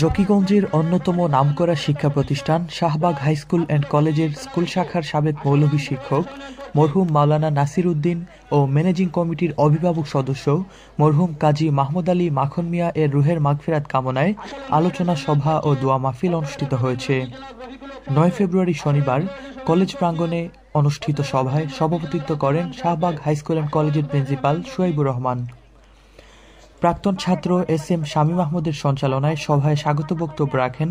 জকিগঞ্জের অন্যতম নামকরা শিক্ষা প্রতিষ্ঠান শাহবাগ হাইস্কুল অ্যান্ড কলেজের স্কুল শাখার সাবেক মৌলভী শিক্ষক মরহুম মাওলানা নাসির উদ্দিন ও ম্যানেজিং কমিটির অভিভাবক সদস্য মরহুম কাজী মাহমুদ আলী মাখন মিয়া এর রুহের মাগফিরাত কামনায় আলোচনা সভা ও দোয়া মাহফিল অনুষ্ঠিত হয়েছে নয় ফেব্রুয়ারি শনিবার কলেজ প্রাঙ্গণে অনুষ্ঠিত সভায় সভাপতিত্ব করেন শাহবাগ হাইস্কুল অ্যান্ড কলেজের প্রিন্সিপাল সোয়েবুর রহমান প্রাক্তন ছাত্র এস এম শামীম আহমদের সঞ্চালনায় সভায় স্বাগত বক্তব্য রাখেন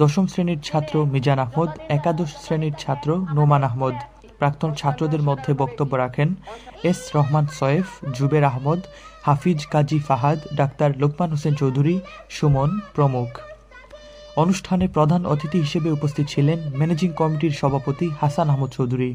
দশম শ্রেণীর ছাত্র মিজান আহমদ একাদশ শ্রেণীর ছাত্র নোমান আহমদ প্রাক্তন ছাত্রদের মধ্যে বক্তব্য রাখেন এস রহমান সয়েফ জুবের আহমদ হাফিজ কাজী ফাহাদ ডাক্তার লোকমান হোসেন চৌধুরী সুমন প্রমুখ অনুষ্ঠানে প্রধান অতিথি হিসেবে উপস্থিত ছিলেন ম্যানেজিং কমিটির সভাপতি হাসান আহমদ চৌধুরী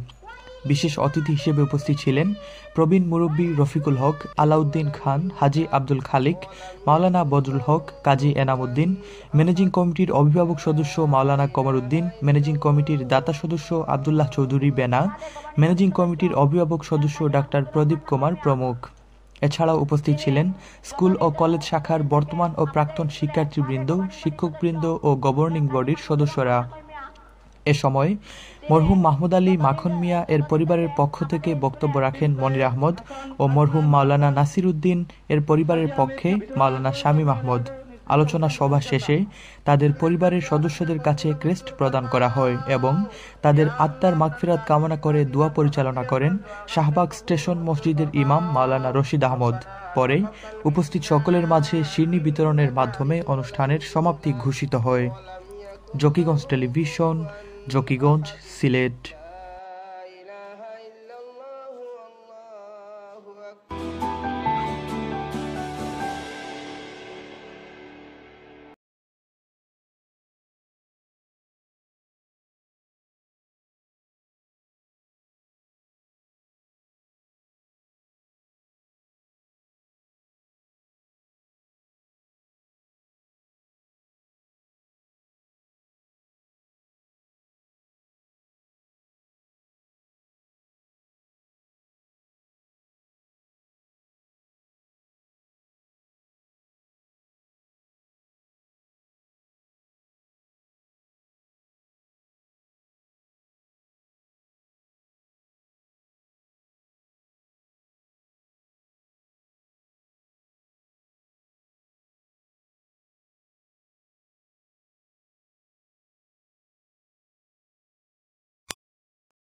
বিশেষ অতিথি হিসেবে উপস্থিত ছিলেন প্রবীণ মুরব্বী রফিকুল হক আলাউদ্দিন খান হাজি আব্দুল খালিক মাওলানা বদরুল হক কাজী এনামুদ্দিন ম্যানেজিং কমিটির অভিভাবক সদস্য মাওলানা উদ্দিন ম্যানেজিং কমিটির দাতা সদস্য আবদুল্লাহ চৌধুরী বেনা ম্যানেজিং কমিটির অভিভাবক সদস্য ডাক্তার প্রদীপ কুমার প্রমুখ এছাড়াও উপস্থিত ছিলেন স্কুল ও কলেজ শাখার বর্তমান ও প্রাক্তন শিক্ষার্থীবৃন্দ শিক্ষকবৃন্দ ও গভর্নিং বডির সদস্যরা এ সময় মরহুম মাহমুদ আলী মাখন মিয়া এর পরিবারের পক্ষ থেকে বক্তব্য রাখেন মনির আহমদ ও মরহুম মাওলানা নাসির উদ্দিন এর পরিবারের পক্ষে মাওলানা শামীম আহমদ আলোচনা সভা শেষে তাদের পরিবারের সদস্যদের কাছে ক্রেস্ট প্রদান করা হয় এবং তাদের আত্মার মাগফিরাত কামনা করে দোয়া পরিচালনা করেন শাহবাগ স্টেশন মসজিদের ইমাম মাওলানা রশিদ আহমদ পরে উপস্থিত সকলের মাঝে শিরনি বিতরণের মাধ্যমে অনুষ্ঠানের সমাপ্তি ঘোষিত হয় জকিগঞ্জ টেলিভিশন জকিগঞ্জ সিলেট